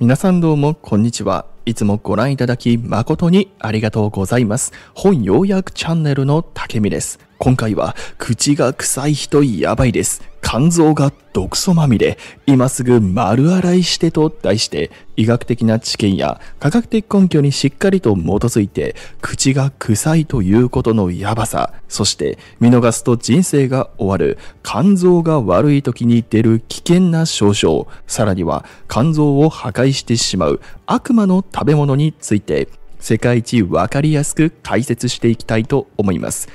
皆さんどうも、こんにちは。いつもご覧いただき誠にありがとうございます。本要約チャンネルの竹見です。今回は口が臭い人やばいです。肝臓が毒素まみれ、今すぐ丸洗いしてと題して、医学的な知見や科学的根拠にしっかりと基づいて、口が臭いということのやばさ、そして見逃すと人生が終わる、肝臓が悪い時に出る危険な症状、さらには肝臓を破壊してしまう悪魔の食べ物について、世界一わかりやすく解説していきたいと思います。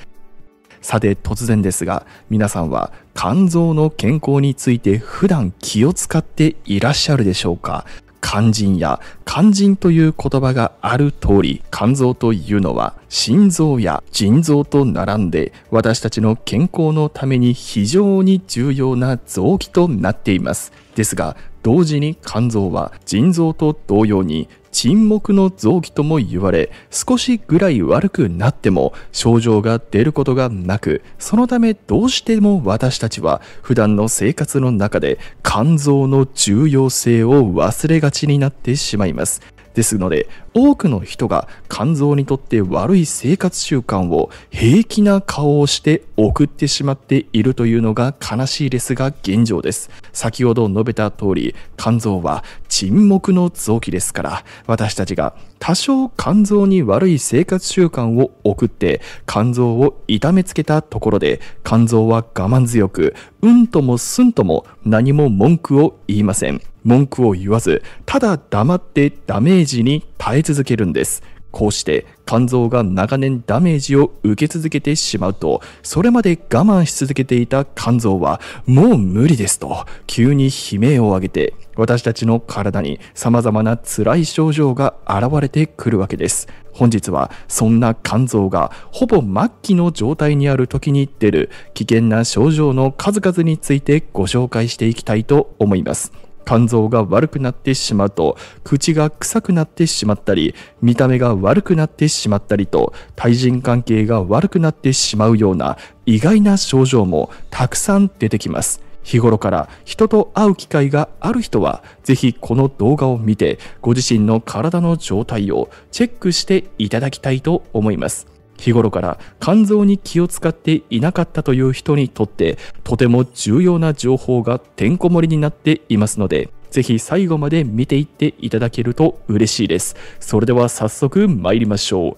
さて突然ですが皆さんは肝臓の健康について普段気を使っていらっしゃるでしょうか肝心や肝心という言葉がある通り、肝臓というのは心臓や腎臓と並んで私たちの健康のために非常に重要な臓器となっています。ですが、同時に肝臓は腎臓と同様に沈黙の臓器とも言われ少しぐらい悪くなっても症状が出ることがなくそのためどうしても私たちは普段の生活の中で肝臓の重要性を忘れがちになってしまいます。ます。ですので、多くの人が肝臓にとって悪い生活習慣を平気な顔をして送ってしまっているというのが悲しいですが現状です。先ほど述べた通り、肝臓は沈黙の臓器ですから、私たちが多少肝臓に悪い生活習慣を送って肝臓を痛めつけたところで、肝臓は我慢強く、うんともすんとも何も文句を言いません。文句を言わず、ただ黙ってダメージに耐え続けるんです。こうして肝臓が長年ダメージを受け続けてしまうと、それまで我慢し続けていた肝臓はもう無理ですと急に悲鳴を上げて、私たちの体に様々な辛い症状が現れてくるわけです。本日はそんな肝臓がほぼ末期の状態にある時に出る危険な症状の数々についてご紹介していきたいと思います。肝臓が悪くなってしまうと口が臭くなってしまったり見た目が悪くなってしまったりと対人関係が悪くなってしまうような意外な症状もたくさん出てきます日頃から人と会う機会がある人はぜひこの動画を見てご自身の体の状態をチェックしていただきたいと思います日頃から肝臓に気を使っていなかったという人にとってとても重要な情報がてんこ盛りになっていますのでぜひ最後まで見ていっていただけると嬉しいですそれでは早速参りましょう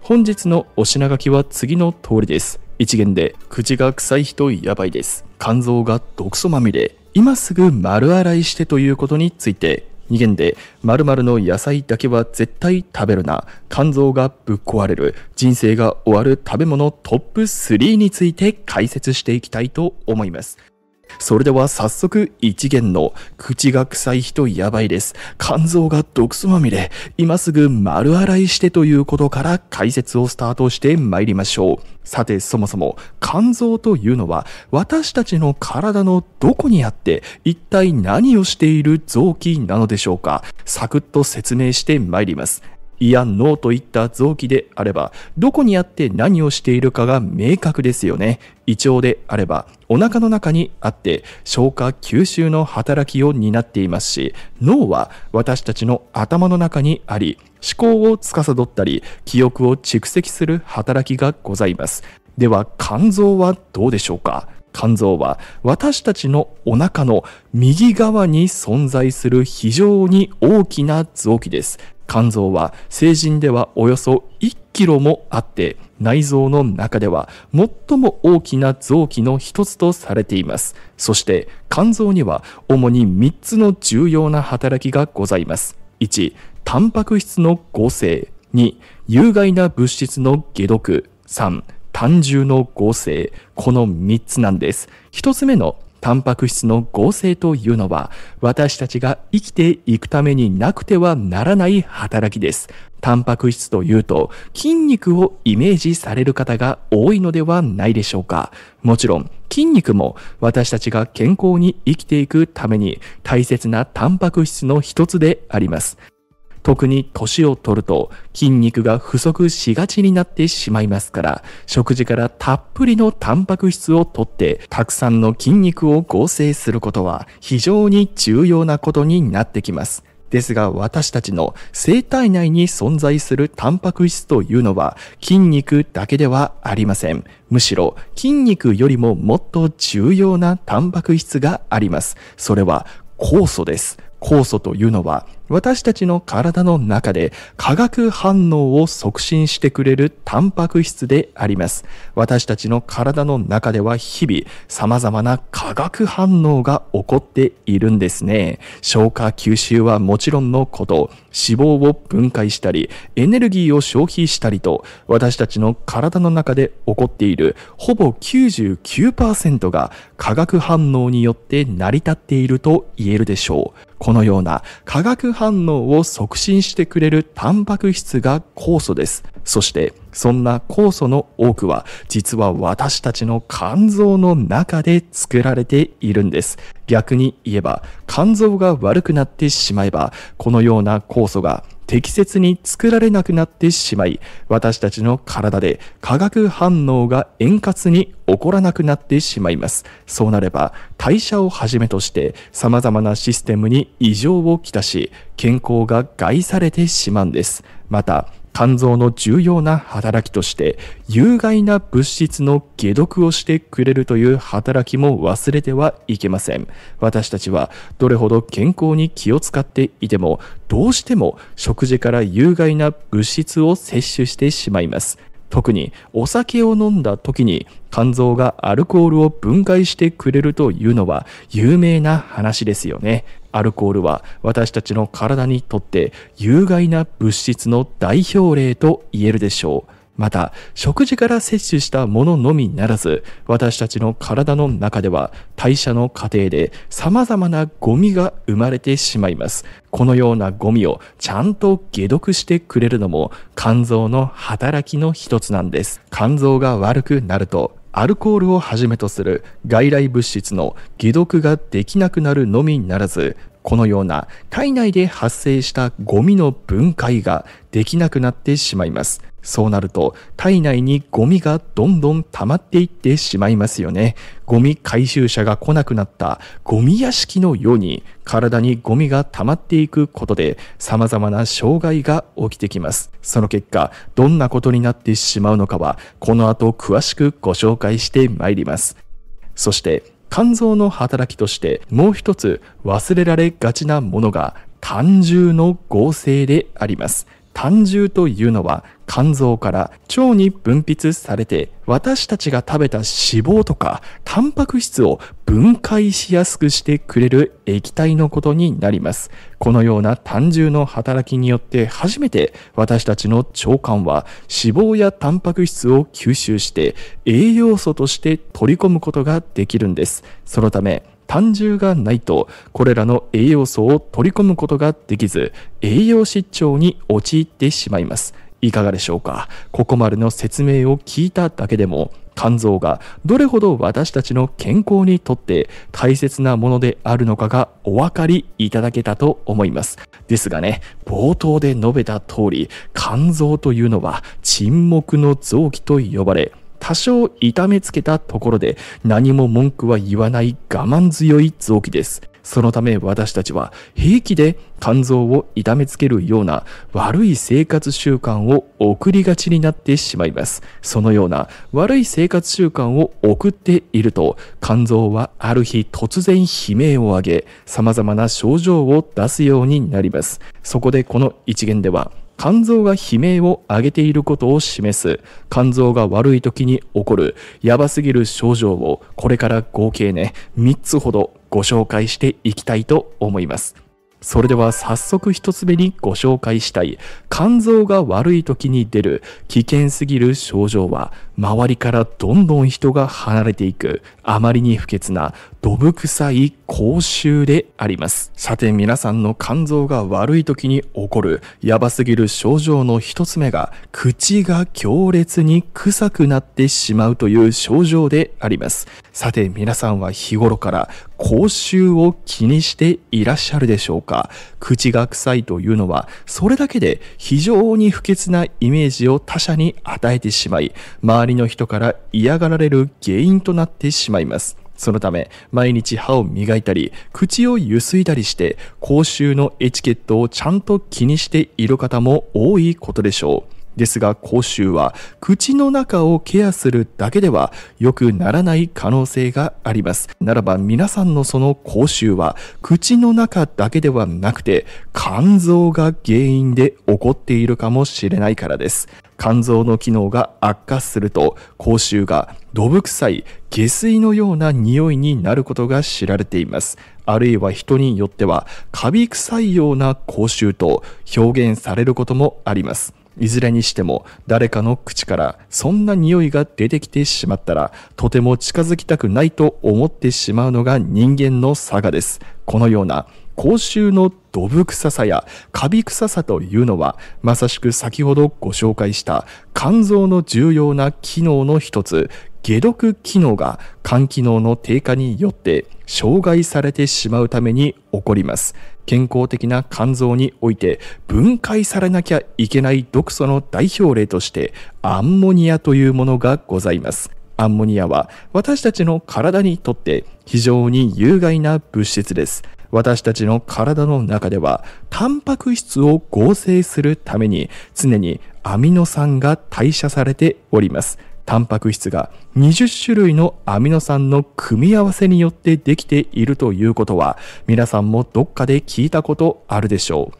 本日のお品書きは次の通りです一元で口が臭い人やばいです肝臓が毒素まみれ今すぐ丸洗いしてということについて2限で、〇〇の野菜だけは絶対食べるな、肝臓がぶっ壊れる、人生が終わる食べ物トップ3について解説していきたいと思います。それでは早速一元の口が臭い人やばいです。肝臓が毒素まみれ。今すぐ丸洗いしてということから解説をスタートして参りましょう。さてそもそも肝臓というのは私たちの体のどこにあって一体何をしている臓器なのでしょうか。サクッと説明して参ります。いや脳といった臓器であれば、どこにあって何をしているかが明確ですよね。胃腸であれば、お腹の中にあって消化吸収の働きを担っていますし、脳は私たちの頭の中にあり、思考を司ったり、記憶を蓄積する働きがございます。では、肝臓はどうでしょうか肝臓は私たちのお腹の右側に存在する非常に大きな臓器です。肝臓は成人ではおよそ1キロもあって、内臓の中では最も大きな臓器の一つとされています。そして肝臓には主に3つの重要な働きがございます。1、タンパク質の合成。2、有害な物質の解毒。3、胆汁の合成。この3つなんです。1つ目のタンパク質の合成というのは、私たちが生きていくためになくてはならない働きです。タンパク質というと、筋肉をイメージされる方が多いのではないでしょうか。もちろん、筋肉も私たちが健康に生きていくために大切なタンパク質の一つであります。特に年を取ると筋肉が不足しがちになってしまいますから、食事からたっぷりのタンパク質をとって、たくさんの筋肉を合成することは非常に重要なことになってきます。ですが私たちの生体内に存在するタンパク質というのは筋肉だけではありません。むしろ筋肉よりももっと重要なタンパク質があります。それは酵素です。酵素というのは私たちの体の中で化学反応を促進してくれるタンパク質であります。私たちの体の中では日々様々な化学反応が起こっているんですね。消化吸収はもちろんのこと、脂肪を分解したり、エネルギーを消費したりと、私たちの体の中で起こっているほぼ99%が化学反応によって成り立っていると言えるでしょう。このような化学反応を促進してくれるタンパク質が酵素です。そしてそんな酵素の多くは実は私たちの肝臓の中で作られているんです。逆に言えば肝臓が悪くなってしまえばこのような酵素が適切に作られなくなってしまい私たちの体で化学反応が円滑に起こらなくなってしまいます。そうなれば代謝をはじめとして様々なシステムに異常をきたし健康が害されてしまうんです。また肝臓の重要な働きとして有害な物質の解毒をしてくれるという働きも忘れてはいけません私たちはどれほど健康に気を使っていてもどうしても食事から有害な物質を摂取してしまいます特にお酒を飲んだ時に肝臓がアルコールを分解してくれるというのは有名な話ですよね。アルコールは私たちの体にとって有害な物質の代表例と言えるでしょう。また、食事から摂取したもののみならず、私たちの体の中では代謝の過程で様々なゴミが生まれてしまいます。このようなゴミをちゃんと解毒してくれるのも肝臓の働きの一つなんです。肝臓が悪くなるとアルコールをはじめとする外来物質の解毒ができなくなるのみならずこのような体内で発生したゴミの分解ができなくなってしまいますそうなると体内にゴミがどんどん溜まっていってしまいますよね。ゴミ回収者が来なくなったゴミ屋敷のように体にゴミが溜まっていくことで様々な障害が起きてきます。その結果、どんなことになってしまうのかはこの後詳しくご紹介してまいります。そして肝臓の働きとしてもう一つ忘れられがちなものが胆汁の合成であります。胆汁というのは肝臓から腸に分泌されて私たちが食べた脂肪とかタンパク質を分解しやすくしてくれる液体のことになります。このような胆汁の働きによって初めて私たちの腸管は脂肪やタンパク質を吸収して栄養素として取り込むことができるんです。そのため胆汁がないとこれらの栄養素を取り込むことができず栄養失調に陥ってしまいますいかがでしょうかここまでの説明を聞いただけでも肝臓がどれほど私たちの健康にとって大切なものであるのかがお分かりいただけたと思います。ですがね、冒頭で述べた通り、肝臓というのは沈黙の臓器と呼ばれ、多少痛めつけたところで何も文句は言わない我慢強い臓器です。そのため私たちは平気で肝臓を痛めつけるような悪い生活習慣を送りがちになってしまいます。そのような悪い生活習慣を送っていると肝臓はある日突然悲鳴を上げ様々な症状を出すようになります。そこでこの一元では肝臓が悲鳴を上げていることを示す肝臓が悪い時に起こるやばすぎる症状をこれから合計ね3つほどご紹介していきたいと思いますそれでは早速一つ目にご紹介したい肝臓が悪い時に出る危険すぎる症状は周りからどんどん人が離れていくあまりに不潔などぶ臭い口臭でありますさて皆さんの肝臓が悪い時に起こるやばすぎる症状の一つ目が口が強烈に臭くなってしまうという症状でありますさて皆さんは日頃から口臭を気にしていらっしゃるでしょうか口が臭いというのは、それだけで非常に不潔なイメージを他者に与えてしまい、周りの人から嫌がられる原因となってしまいます。そのため、毎日歯を磨いたり、口をゆすいだりして、口臭のエチケットをちゃんと気にしている方も多いことでしょう。ですが口臭は口の中をケアするだけでは良くならない可能性があります。ならば皆さんのその口臭は口の中だけではなくて肝臓が原因で起こっているかもしれないからです。肝臓の機能が悪化すると口臭が土臭い下水のような匂いになることが知られていますあるいは人によってはカビ臭いような口臭と表現されることもありますいずれにしても誰かの口からそんな匂いが出てきてしまったらとても近づきたくないと思ってしまうのが人間の差がです。このような口臭のドブ臭さやカビ臭さというのはまさしく先ほどご紹介した肝臓の重要な機能の一つ解毒機能が肝機能の低下によって障害されてしまうために起こります。健康的な肝臓において分解されなきゃいけない毒素の代表例としてアンモニアというものがございます。アンモニアは私たちの体にとって非常に有害な物質です。私たちの体の中ではタンパク質を合成するために常にアミノ酸が代謝されております。タンパク質が20種類のアミノ酸の組み合わせによってできているということは、皆さんもどっかで聞いたことあるでしょう。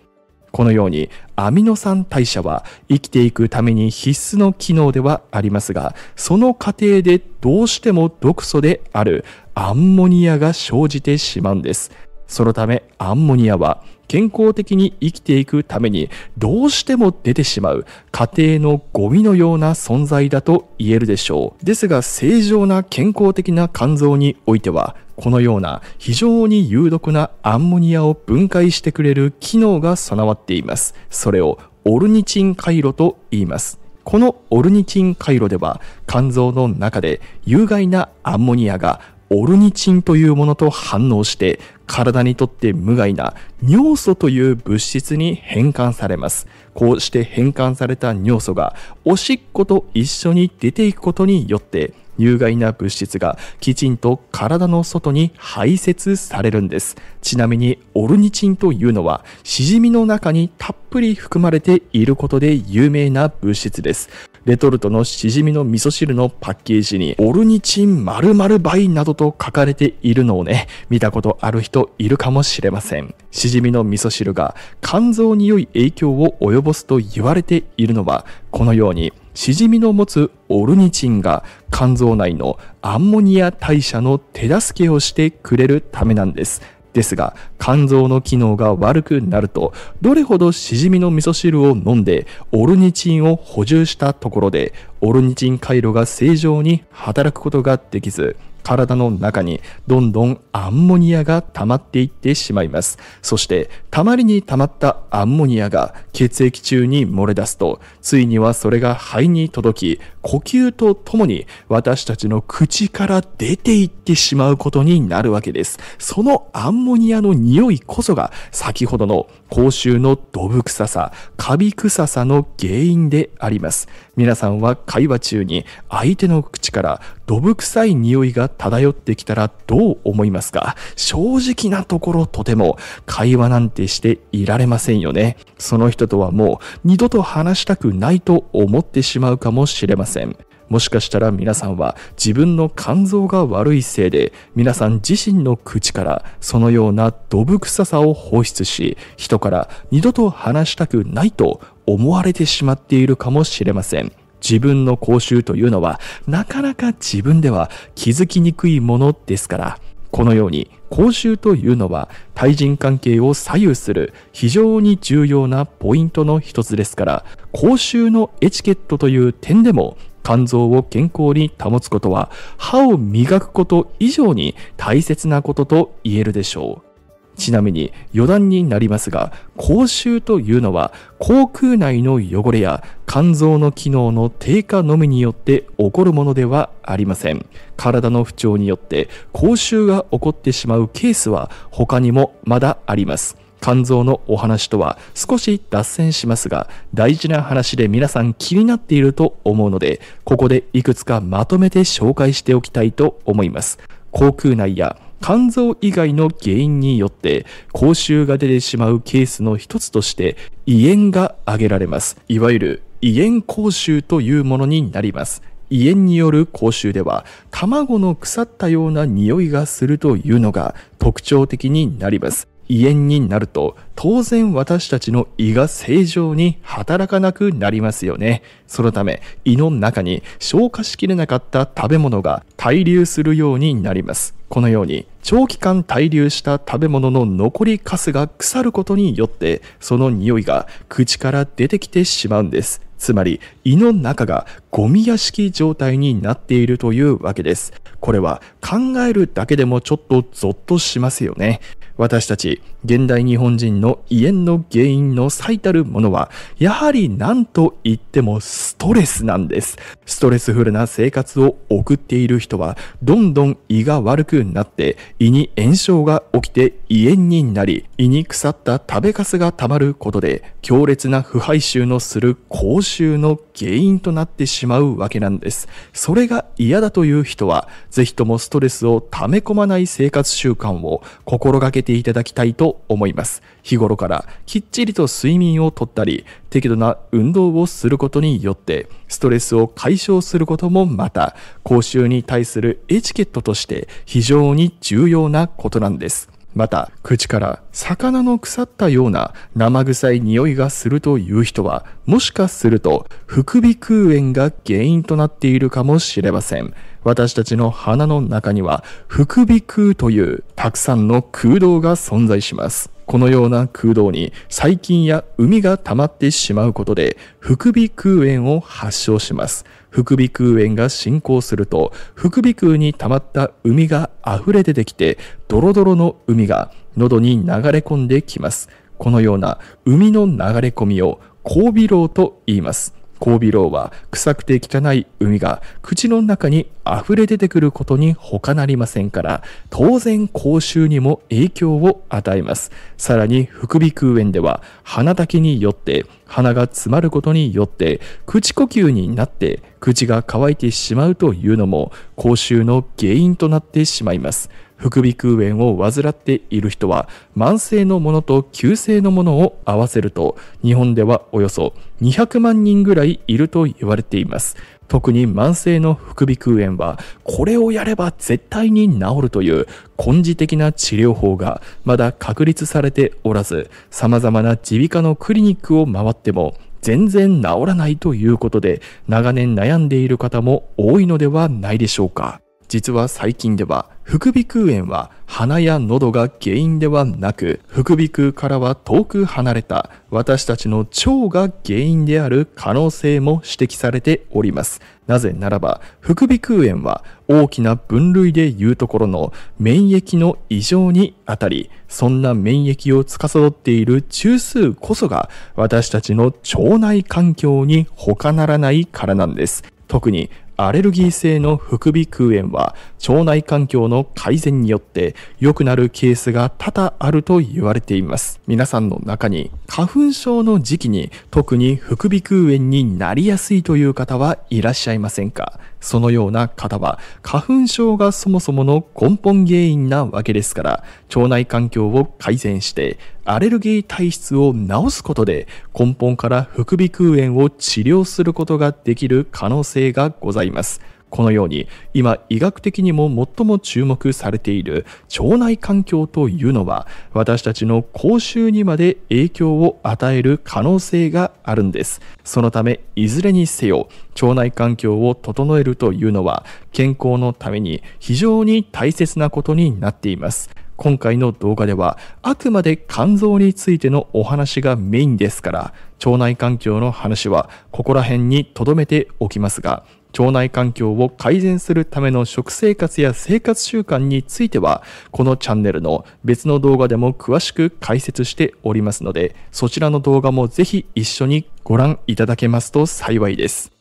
このようにアミノ酸代謝は生きていくために必須の機能ではありますが、その過程でどうしても毒素であるアンモニアが生じてしまうんです。そのためアンモニアは健康的に生きていくためにどうしても出てしまう家庭のゴミのような存在だと言えるでしょう。ですが正常な健康的な肝臓においてはこのような非常に有毒なアンモニアを分解してくれる機能が備わっています。それをオルニチン回路と言います。このオルニチン回路では肝臓の中で有害なアンモニアがオルニチンというものと反応して体にとって無害な尿素という物質に変換されます。こうして変換された尿素がおしっこと一緒に出ていくことによって有害な物質がきちんと体の外に排泄されるんです。ちなみにオルニチンというのはシジミの中にたっぷり含まれていることで有名な物質です。レトルトのしじみの味噌汁のパッケージに、オルニチン〇〇倍などと書かれているのをね、見たことある人いるかもしれません。しじみの味噌汁が肝臓に良い影響を及ぼすと言われているのは、このように、しじみの持つオルニチンが肝臓内のアンモニア代謝の手助けをしてくれるためなんです。ですが、肝臓の機能が悪くなると、どれほどしじみの味噌汁を飲んで、オルニチンを補充したところで、オルニチン回路が正常に働くことができず、体の中にどんどんアンモニアが溜まっていってしまいます。そして、溜まりに溜まったアンモニアが血液中に漏れ出すと、ついにはそれが肺に届き、呼吸とともに私たちの口から出ていってしまうことになるわけです。そのアンモニアの匂いこそが先ほどの口臭のドブ臭さ、カビ臭さの原因であります。皆さんは会話中に相手の口からドブ臭い匂いが漂ってきたらどう思いますか正直なところとても会話なんてしていられませんよね。その人とはもう二度と話したくないと思ってしまうかもしれません。もしかしたら皆さんは自分の肝臓が悪いせいで皆さん自身の口からそのようなドブ臭さを放出し人から二度と話したくないと思われてしまっているかもしれません。自分の口臭というのはなかなか自分では気づきにくいものですから、このように口臭というのは対人関係を左右する非常に重要なポイントの一つですから、口臭のエチケットという点でも肝臓を健康に保つことは歯を磨くこと以上に大切なことと言えるでしょう。ちなみに余談になりますが、口臭というのは口腔内の汚れや肝臓の機能の低下のみによって起こるものではありません。体の不調によって口臭が起こってしまうケースは他にもまだあります。肝臓のお話とは少し脱線しますが、大事な話で皆さん気になっていると思うので、ここでいくつかまとめて紹介しておきたいと思います。口腔内や肝臓以外の原因によって口臭が出てしまうケースの一つとして胃炎が挙げられます。いわゆる胃炎口臭というものになります。胃炎による口臭では卵の腐ったような匂いがするというのが特徴的になります。胃炎になると当然私たちの胃が正常に働かなくなりますよね。そのため胃の中に消化しきれなかった食べ物が滞留するようになります。このように長期間滞留した食べ物の残りカスが腐ることによってその匂いが口から出てきてしまうんです。つまり胃の中がゴミ屋敷状態になっているというわけです。これは考えるだけでもちょっとゾッとしますよね。私たち現代日本人の胃炎の原因の最たるものは、やはり何と言ってもストレスなんです。ストレスフルな生活を送っている人は、どんどん胃が悪くなって、胃に炎症が起きて胃炎になり、胃に腐った食べかすがたまることで、強烈な腐敗臭のする口臭の原因となってしまうわけなんです。それが嫌だという人は、ぜひともストレスを溜め込まない生活習慣を心がけてていただきたいと思います。日頃からきっちりと睡眠をとったり、適度な運動をすることによって、ストレスを解消することもまた、口臭に対するエチケットとして非常に重要なことなんです。また、口から魚の腐ったような生臭い匂いがするという人は、もしかすると、副鼻腔炎が原因となっているかもしれません。私たちの鼻の中には、副鼻腔というたくさんの空洞が存在します。このような空洞に細菌や海が溜まってしまうことで、副鼻腔炎を発症します。副鼻腔炎が進行すると、副鼻腔に溜まった海が溢れ出てきて、ドロドロの海が喉に流れ込んできます。このような海の流れ込みを交尾漏と言います。交尾漏は臭くて汚い海が口の中に溢れ出てくることに他なりませんから、当然口臭にも影響を与えます。さらに副鼻腔炎では鼻だけによって鼻が詰まることによって口呼吸になって口が乾いてしまうというのも口臭の原因となってしまいます。副鼻腔炎を患っている人は慢性のものと急性のものを合わせると日本ではおよそ200万人ぐらいいると言われています特に慢性の副鼻腔炎はこれをやれば絶対に治るという根治的な治療法がまだ確立されておらず様々な耳鼻科のクリニックを回っても全然治らないということで長年悩んでいる方も多いのではないでしょうか実は最近では副鼻腔炎は鼻や喉が原因ではなく副鼻腔からは遠く離れた私たちの腸が原因である可能性も指摘されておりますなぜならば副鼻腔炎は大きな分類でいうところの免疫の異常にあたりそんな免疫を司っている中枢こそが私たちの腸内環境に他ならないからなんです特にアレルギー性の副鼻腔炎は腸内環境の改善によって良くなるケースが多々あると言われています。皆さんの中に花粉症の時期に特に副鼻腔炎になりやすいという方はいらっしゃいませんかそのような方は花粉症がそもそもの根本原因なわけですから腸内環境を改善してアレルギー体質を治すことで根本から副鼻腔炎を治療することができる可能性がございます。このように今医学的にも最も注目されている腸内環境というのは私たちの口臭にまで影響を与える可能性があるんですそのためいずれにせよ腸内環境を整えるというのは健康のために非常に大切なことになっています今回の動画ではあくまで肝臓についてのお話がメインですから腸内環境の話はここら辺に留めておきますが腸内環境を改善するための食生活や生活習慣については、このチャンネルの別の動画でも詳しく解説しておりますので、そちらの動画もぜひ一緒にご覧いただけますと幸いです。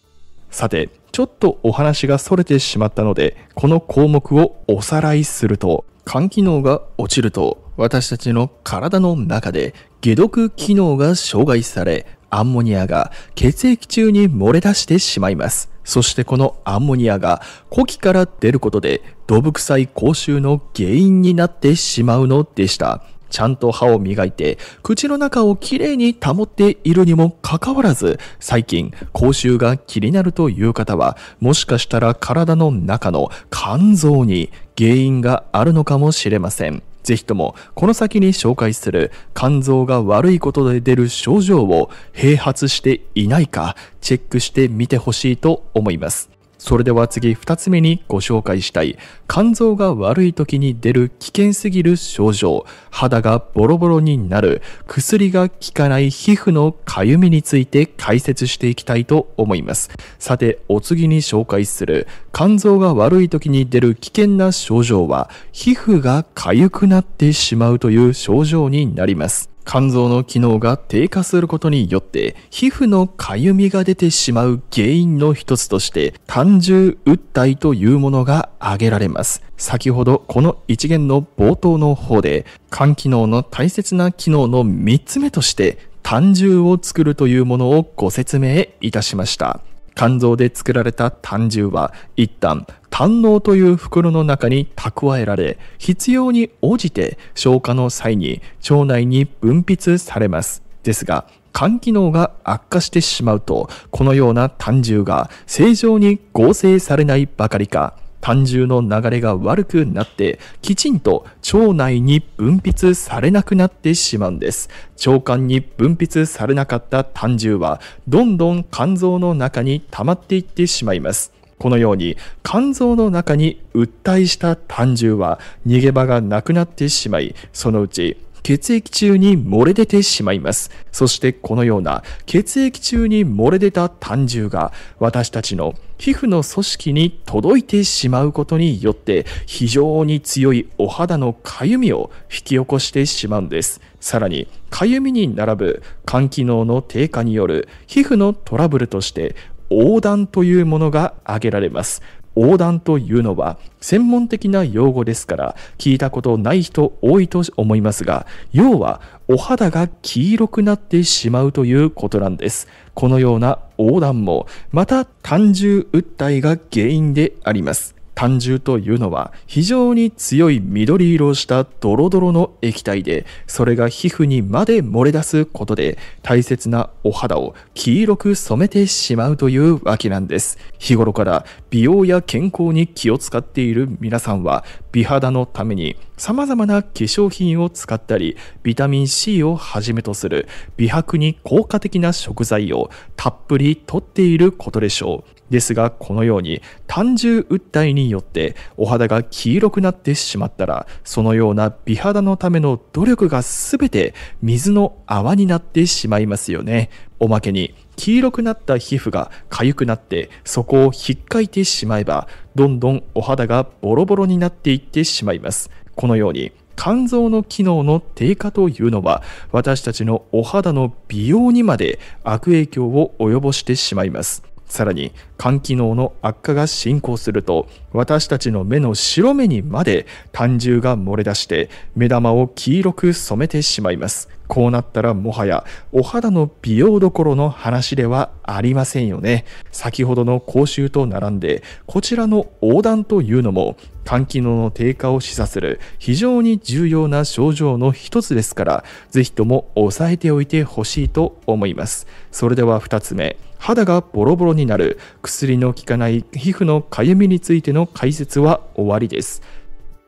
さて、ちょっとお話が逸れてしまったので、この項目をおさらいすると、肝機能が落ちると、私たちの体の中で解毒機能が障害され、アンモニアが血液中に漏れ出してしまいます。そしてこのアンモニアが呼気から出ることで土ぶ臭い口臭の原因になってしまうのでした。ちゃんと歯を磨いて、口の中をきれいに保っているにもかかわらず、最近、口臭が気になるという方は、もしかしたら体の中の肝臓に原因があるのかもしれません。ぜひともこの先に紹介する肝臓が悪いことで出る症状を併発していないかチェックしてみてほしいと思います。それでは次2つ目にご紹介したい肝臓が悪い時に出る危険すぎる症状肌がボロボロになる薬が効かない皮膚のかゆみについて解説していきたいと思いますさてお次に紹介する肝臓が悪い時に出る危険な症状は皮膚が痒くなってしまうという症状になります肝臓の機能が低下することによって皮膚のかゆみが出てしまう原因の一つとして単純訴えというものが挙げられます。先ほどこの一元の冒頭の方で肝機能の大切な機能の3つ目として単純を作るというものをご説明いたしました。肝臓で作られた胆汁は一旦胆のという袋の中に蓄えられ必要に応じて消化の際に腸内に分泌されますですが肝機能が悪化してしまうとこのような胆汁が正常に合成されないばかりか胆汁の流れが悪くなってきちんと腸内に分泌されなくなってしまうんです腸管に分泌されなかった胆汁はどんどん肝臓の中に溜まっていってしまいますこのように肝臓の中に訴えした胆汁は逃げ場がなくなってしまいそのうち血液中に漏れ出てしまいます。そしてこのような血液中に漏れ出た胆汁が私たちの皮膚の組織に届いてしまうことによって非常に強いお肌のかゆみを引き起こしてしまうんです。さらに、かゆみに並ぶ肝機能の低下による皮膚のトラブルとして横断というものが挙げられます。横断というのは専門的な用語ですから聞いたことない人多いと思いますが要はお肌が黄色くなってしまうということなんですこのような横断もまた単純訴えが原因であります胆汁というのは非常に強い緑色をしたドロドロの液体で、それが皮膚にまで漏れ出すことで大切なお肌を黄色く染めてしまうというわけなんです。日頃から美容や健康に気を使っている皆さんは美肌のために様々な化粧品を使ったり、ビタミン C をはじめとする美白に効果的な食材をたっぷりとっていることでしょう。ですがこのように単純訴えによってお肌が黄色くなってしまったらそのような美肌のための努力が全て水の泡になってしまいますよね。おまけに黄色くなった皮膚が痒くなってそこを引っかいてしまえばどんどんお肌がボロボロになっていってしまいます。このように肝臓の機能の低下というのは私たちのお肌の美容にまで悪影響を及ぼしてしまいますさらに肝機能の悪化が進行すると私たちの目の白目にまで胆汁が漏れ出して目玉を黄色く染めてしまいますこうなったらもはやお肌の美容どころの話ではありませんよね先ほどの口臭と並んでこちらの横断というのも肝機能の低下を示唆する非常に重要な症状の一つですから是非とも押さえておいてほしいと思いますそれでは2つ目肌がボロボロになる、薬の効かない皮膚のかゆみについての解説は終わりです。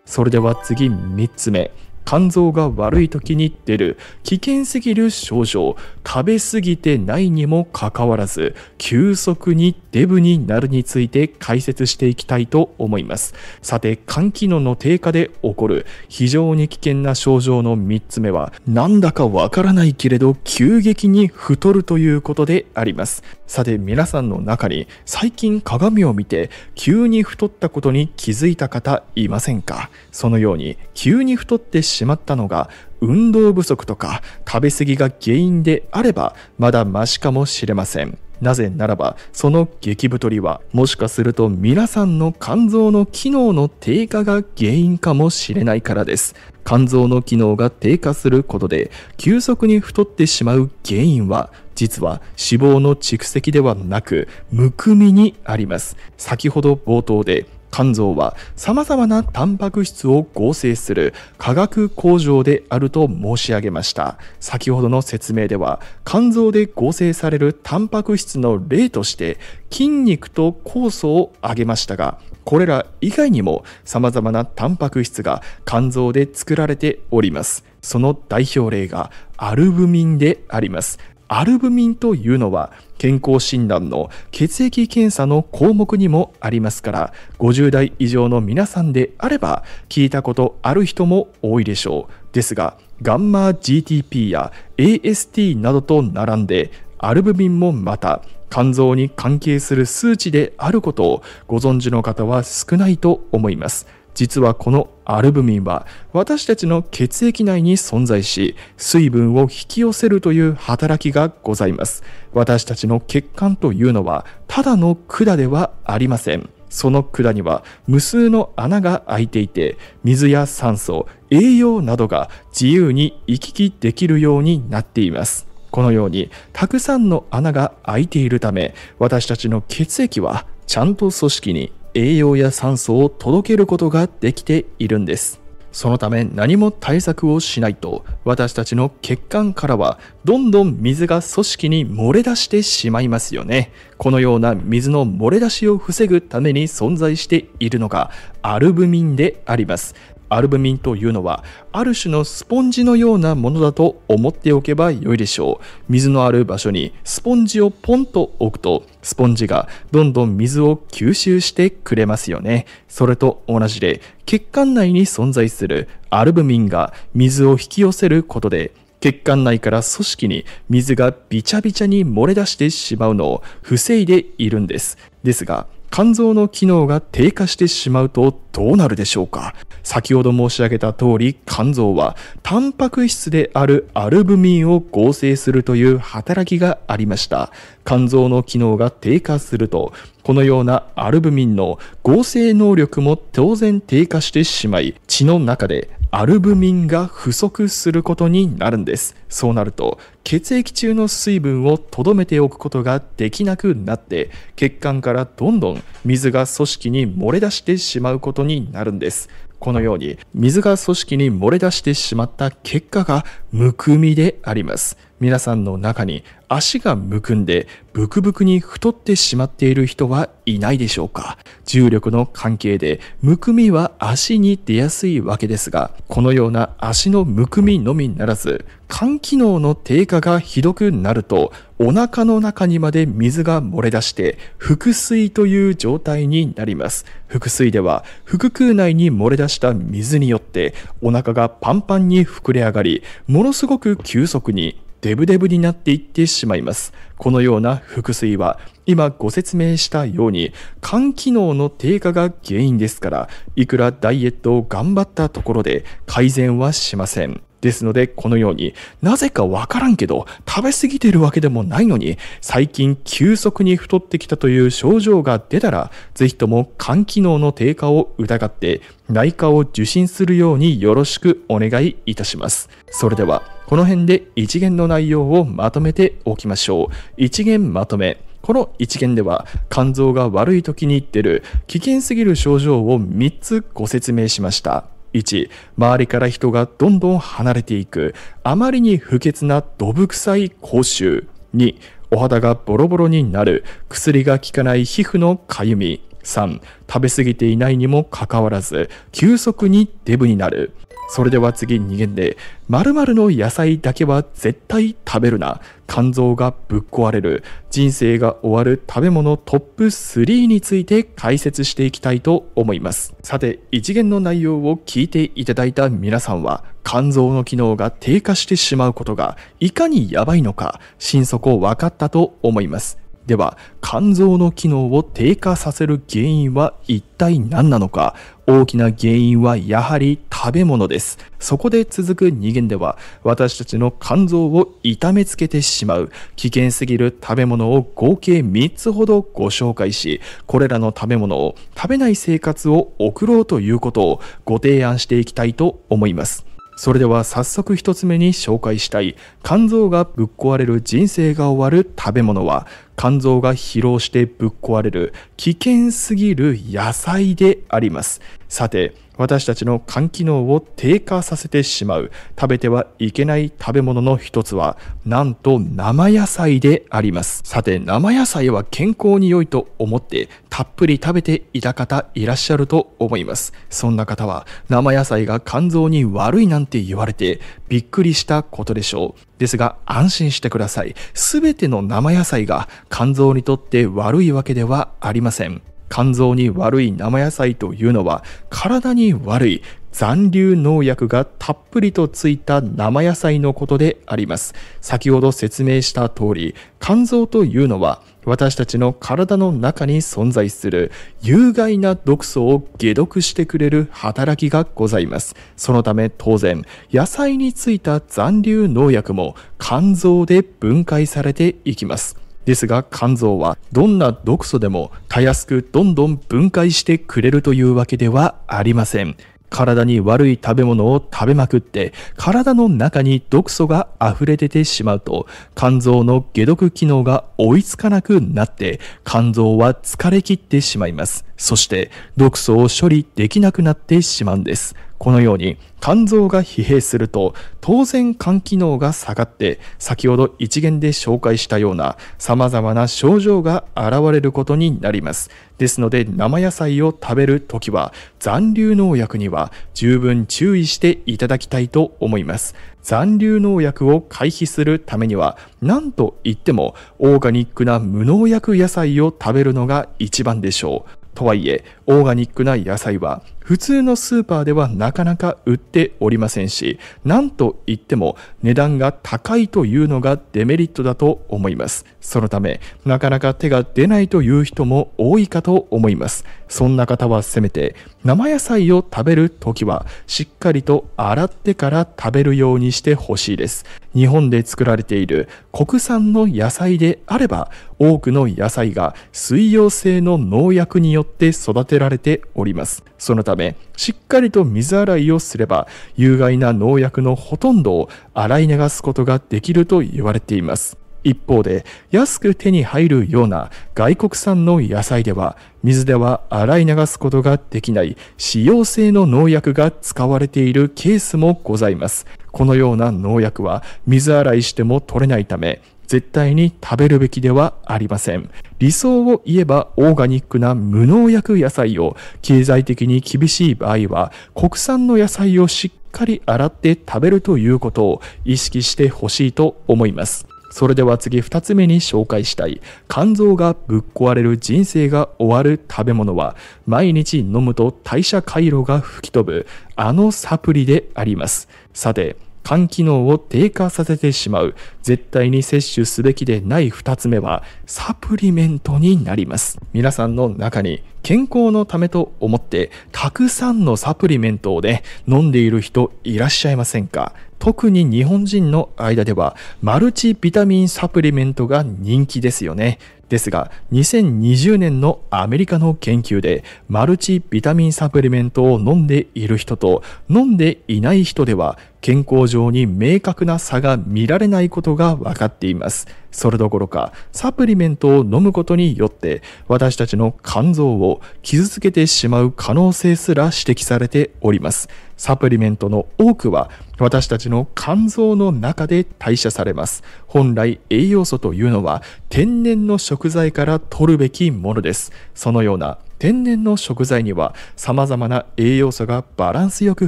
それでは次3つ目。肝臓が悪い時に出る危険すぎる症状食べ過ぎてないにもかかわらず急速にデブになるについて解説していきたいと思いますさて肝機能の低下で起こる非常に危険な症状の3つ目はなんだかわからないけれど急激に太るということでありますさて皆さんの中に最近鏡を見て急に太ったことに気づいた方いませんかそのように急に太ってしまったのが運動不足とか食べ過ぎが原因であればまだマシかもしれません。なぜならばその激太りはもしかすると皆さんの肝臓の機能の低下が原因かもしれないからです肝臓の機能が低下することで急速に太ってしまう原因は実は脂肪の蓄積ではなくむくみにあります先ほど冒頭で肝臓は様々なタンパク質を合成する化学工場であると申し上げました先ほどの説明では肝臓で合成されるタンパク質の例として筋肉と酵素を挙げましたがこれら以外にも様々なタンパク質が肝臓で作られております。その代表例がアルブミンであります。アルブミンというのは健康診断の血液検査の項目にもありますから50代以上の皆さんであれば聞いたことある人も多いでしょうですがガンマ GTP や AST などと並んでアルブミンもまた肝臓に関係する数値であることをご存知の方は少ないと思います。実はこのアルブミンは私たちの血液内に存在し水分を引き寄せるという働きがございます私たちの血管というのはただの管ではありませんその管には無数の穴が開いていて水や酸素栄養などが自由に行き来できるようになっていますこのようにたくさんの穴が開いているため私たちの血液はちゃんと組織に栄養や酸素を届けることができているんですそのため何も対策をしないと私たちの血管からはどんどん水が組織に漏れ出してしまいますよねこのような水の漏れ出しを防ぐために存在しているのがアルブミンでありますアルブミンというのは、ある種のスポンジのようなものだと思っておけばよいでしょう。水のある場所にスポンジをポンと置くと、スポンジがどんどん水を吸収してくれますよね。それと同じで、血管内に存在するアルブミンが水を引き寄せることで、血管内から組織に水がびちゃびちゃに漏れ出してしまうのを防いでいるんです。ですが、肝臓の機能が低下してしまうとどうなるでしょうか先ほど申し上げた通り肝臓はタンパク質であるアルブミンを合成するという働きがありました肝臓の機能が低下するとこのようなアルブミンの合成能力も当然低下してしまい血の中でアルブミンが不足することになるんですそうなると血液中の水分をとどめておくことができなくなって血管からどんどん水が組織に漏れ出してしまうことになるんですこのように水が組織に漏れ出してしまった結果がむくみであります。皆さんの中に足がむくんでブクブクに太ってしまっている人はいないでしょうか重力の関係でむくみは足に出やすいわけですがこのような足のむくみのみならず肝機能の低下がひどくなるとお腹の中にまで水が漏れ出して腹水という状態になります腹水では腹腔内に漏れ出した水によってお腹がパンパンに膨れ上がりものすごく急速にデブデブになっていってしまいます。このような腹水は今ご説明したように肝機能の低下が原因ですからいくらダイエットを頑張ったところで改善はしません。ですので、このように、なぜかわからんけど、食べ過ぎてるわけでもないのに、最近急速に太ってきたという症状が出たら、ぜひとも肝機能の低下を疑って、内科を受診するようによろしくお願いいたします。それでは、この辺で一元の内容をまとめておきましょう。一元まとめ。この一元では肝臓が悪い時に出る危険すぎる症状を3つご説明しました。1周りから人がどんどん離れていくあまりに不潔な土ぶ臭い口臭2お肌がボロボロになる薬が効かない皮膚のかゆみ3食べ過ぎていないにもかかわらず急速にデブになるそれでは次2限で〇〇の野菜だけは絶対食べるな肝臓がぶっ壊れる人生が終わる食べ物トップ3について解説していきたいと思いますさて一元の内容を聞いていただいた皆さんは肝臓の機能が低下してしまうことがいかにやばいのか心底分かったと思いますでは肝臓の機能を低下させる原因は一体何なのか大きな原因はやはり食べ物ですそこで続く2限では私たちの肝臓を痛めつけてしまう危険すぎる食べ物を合計3つほどご紹介しこれらの食べ物を食べない生活を送ろうということをご提案していきたいと思いますそれでは早速1つ目に紹介したい肝臓がぶっ壊れる人生が終わる食べ物は肝臓が疲労してぶっ壊れる危険すぎる野菜でありますさて私たちの肝機能を低下させてしまう食べてはいけない食べ物の一つはなんと生野菜でありますさて生野菜は健康に良いと思ってたっぷり食べていた方いらっしゃると思いますそんな方は生野菜が肝臓に悪いなんて言われてびっくりしたことでしょうですが安心してくださいすべての生野菜が肝臓にとって悪いわけではありません肝臓に悪い生野菜というのは体に悪い残留農薬がたっぷりとついた生野菜のことであります先ほど説明した通り肝臓というのは私たちの体の中に存在する有害な毒素を解毒してくれる働きがございますそのため当然野菜についた残留農薬も肝臓で分解されていきますですが肝臓はどんな毒素でもたやすくどんどん分解してくれるというわけではありません。体に悪い食べ物を食べまくって体の中に毒素が溢れ出てしまうと肝臓の解毒機能が追いつかなくなって肝臓は疲れ切ってしまいます。そして毒素を処理できなくなってしまうんです。このように肝臓が疲弊すると当然肝機能が下がって先ほど一元で紹介したような様々な症状が現れることになります。ですので生野菜を食べるときは残留農薬には十分注意していただきたいと思います。残留農薬を回避するためには何と言ってもオーガニックな無農薬野菜を食べるのが一番でしょう。とはいえ、オーガニックな野菜は普通のスーパーではなかなか売っておりませんし、なんといっても値段が高いというのがデメリットだと思います。そのため、なかなか手が出ないという人も多いかと思います。そんな方はせめて、生野菜を食べるときは、しっかりと洗ってから食べるようにしてほしいです。日本で作られている国産の野菜であれば、多くの野菜が水溶性の農薬によって育てられております。その他ため、しっかりと水洗いをすれば、有害な農薬のほとんどを洗い流すことができると言われています。一方で安く手に入るような外国産の野菜では水では洗い流すことができない使用性の農薬が使われているケースもございます。このような農薬は水洗いしても取れないため絶対に食べるべきではありません。理想を言えばオーガニックな無農薬野菜を、経済的に厳しい場合は国産の野菜をしっかり洗って食べるということを意識してほしいと思います。それでは次二つ目に紹介したい肝臓がぶっ壊れる人生が終わる食べ物は毎日飲むと代謝回路が吹き飛ぶあのサプリであります。さて肝機能を低下させてしまう、絶対に摂取すべきでない2つ目は、サプリメントになります。皆さんの中に、健康のためと思って、たくさんのサプリメントをね、飲んでいる人いらっしゃいませんか特に日本人の間では、マルチビタミンサプリメントが人気ですよね。ですが、2020年のアメリカの研究で、マルチビタミンサプリメントを飲んでいる人と飲んでいない人では、健康上に明確な差が見られないことが分かっています。それどころか、サプリメントを飲むことによって、私たちの肝臓を傷つけてしまう可能性すら指摘されております。サプリメントの多くは私たちの肝臓の中で代謝されます。本来栄養素というのは天然の食材から取るべきものです。そのような天然の食材には様々な栄養素がバランスよく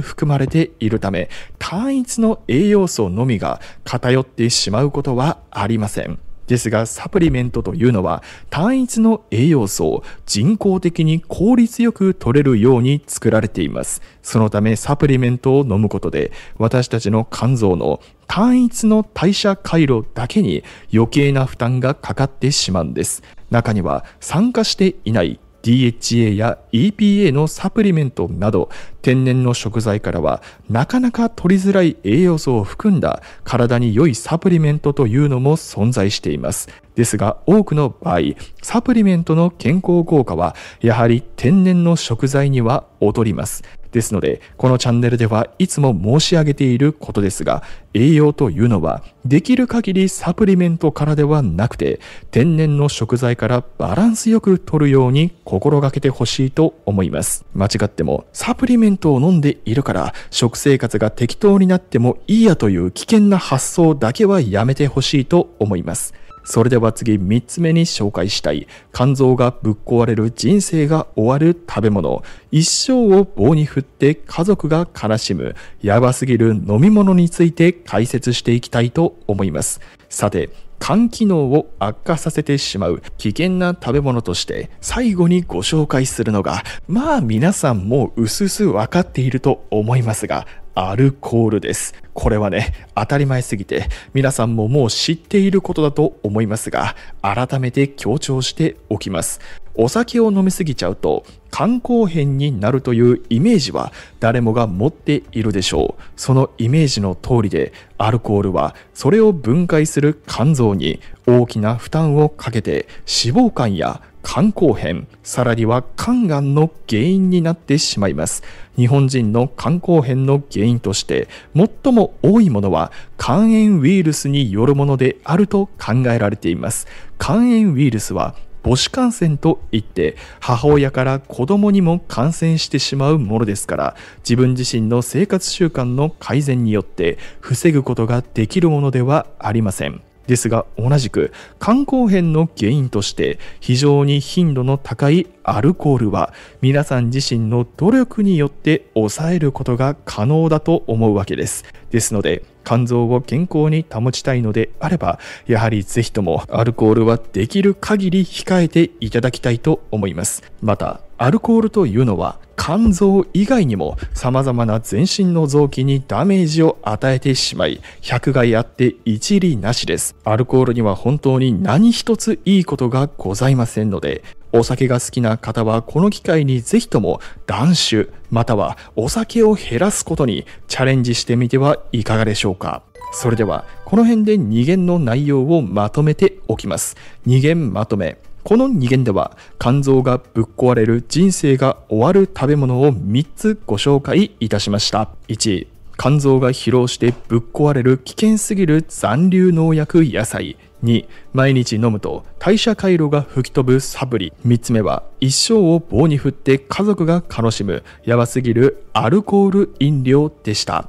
含まれているため単一の栄養素のみが偏ってしまうことはありません。ですがサプリメントというのは単一の栄養素を人工的に効率よく取れるように作られていますそのためサプリメントを飲むことで私たちの肝臓の単一の代謝回路だけに余計な負担がかかってしまうんです中には酸化していない DHA や EPA のサプリメントなど天然の食材からはなかなか取りづらい栄養素を含んだ体に良いサプリメントというのも存在していますですが多くの場合サプリメントの健康効果はやはり天然の食材には劣りますですので、このチャンネルではいつも申し上げていることですが、栄養というのは、できる限りサプリメントからではなくて、天然の食材からバランスよく摂るように心がけてほしいと思います。間違っても、サプリメントを飲んでいるから、食生活が適当になってもいいやという危険な発想だけはやめてほしいと思います。それでは次3つ目に紹介したい肝臓がぶっ壊れる人生が終わる食べ物一生を棒に振って家族が悲しむやばすぎる飲み物について解説していきたいと思いますさて肝機能を悪化させてしまう危険な食べ物として最後にご紹介するのがまあ皆さんもうすうす分かっていると思いますがアルコールです。これはね、当たり前すぎて、皆さんももう知っていることだと思いますが、改めて強調しておきます。お酒を飲みすぎちゃうと、肝硬変になるというイメージは誰もが持っているでしょう。そのイメージの通りで、アルコールはそれを分解する肝臓に大きな負担をかけて、脂肪肝や肝硬変、さらには肝がんの原因になってしまいます。日本人の肝硬変の原因として、最も多いものは肝炎ウイルスによるものであると考えられています。肝炎ウイルスは母子感染といって母親から子供にも感染してしまうものですから自分自身の生活習慣の改善によって防ぐことができるものではありませんですが同じく肝硬変の原因として非常に頻度の高いアルコールは皆さん自身の努力によって抑えることが可能だと思うわけですですので、肝臓を健康に保ちたいのであれば、やはりぜひともアルコールはできる限り控えていただきたいと思います。また、アルコールというのは肝臓以外にも様々な全身の臓器にダメージを与えてしまい、百害あって一理なしです。アルコールには本当に何一ついいことがございませんので、お酒が好きな方はこの機会にぜひとも断酒またはお酒を減らすことにチャレンジしてみてはいかがでしょうかそれではこの辺で2限の内容をまとめておきます。2限まとめ。この2限では肝臓がぶっ壊れる人生が終わる食べ物を3つご紹介いたしました。1、肝臓が疲労してぶっ壊れる危険すぎる残留農薬野菜。2毎日飲むと代謝回路が吹き飛ぶサプリ3つ目は一生を棒に振って家族が楽しむやばすぎるアルコール飲料でした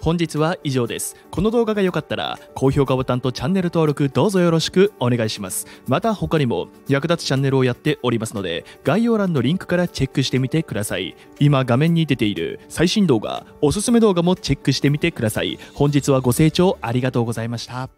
本日は以上ですこの動画が良かったら高評価ボタンとチャンネル登録どうぞよろしくお願いしますまた他にも役立つチャンネルをやっておりますので概要欄のリンクからチェックしてみてください今画面に出ている最新動画おすすめ動画もチェックしてみてください本日はご清聴ありがとうございました